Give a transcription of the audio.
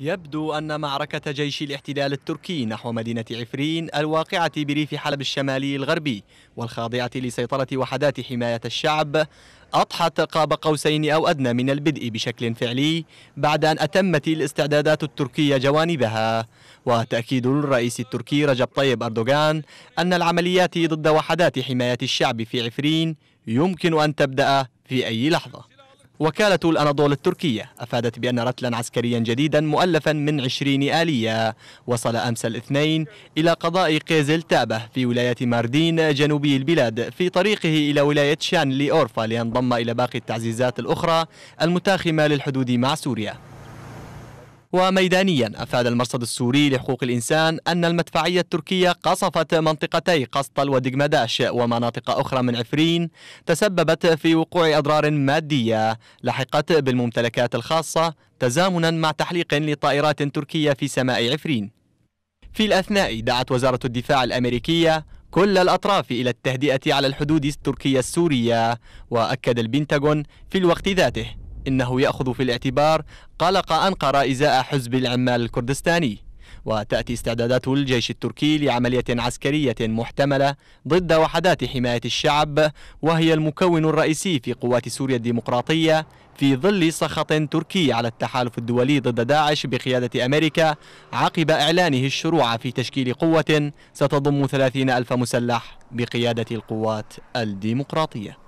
يبدو أن معركة جيش الاحتلال التركي نحو مدينة عفرين الواقعة بريف حلب الشمالي الغربي والخاضعة لسيطرة وحدات حماية الشعب أضحت قاب قوسين أو أدنى من البدء بشكل فعلي بعد أن أتمت الاستعدادات التركية جوانبها وتأكيد الرئيس التركي رجب طيب أردوغان أن العمليات ضد وحدات حماية الشعب في عفرين يمكن أن تبدأ في أي لحظة وكالة الأناضول التركية أفادت بأن رتلا عسكريا جديدا مؤلفا من 20 آلية وصل أمس الاثنين إلى قضاء قيزل تابه في ولاية ماردين جنوبي البلاد في طريقه إلى ولاية شان لأورفا لينضم إلى باقي التعزيزات الأخرى المتاخمة للحدود مع سوريا وميدانيا أفاد المرصد السوري لحقوق الإنسان أن المدفعية التركية قصفت منطقتي قسطل ودقمداش ومناطق أخرى من عفرين تسببت في وقوع أضرار مادية لحقت بالممتلكات الخاصة تزامنا مع تحليق لطائرات تركية في سماء عفرين في الأثناء دعت وزارة الدفاع الأمريكية كل الأطراف إلى التهدئة على الحدود التركية السورية وأكد البنتاغون في الوقت ذاته إنه يأخذ في الاعتبار قلق أنقرة إزاء حزب العمال الكردستاني وتأتي استعدادات الجيش التركي لعملية عسكرية محتملة ضد وحدات حماية الشعب وهي المكون الرئيسي في قوات سوريا الديمقراطية في ظل سخط تركي على التحالف الدولي ضد داعش بقيادة أمريكا عقب إعلانه الشروع في تشكيل قوة ستضم 30 ألف مسلح بقيادة القوات الديمقراطية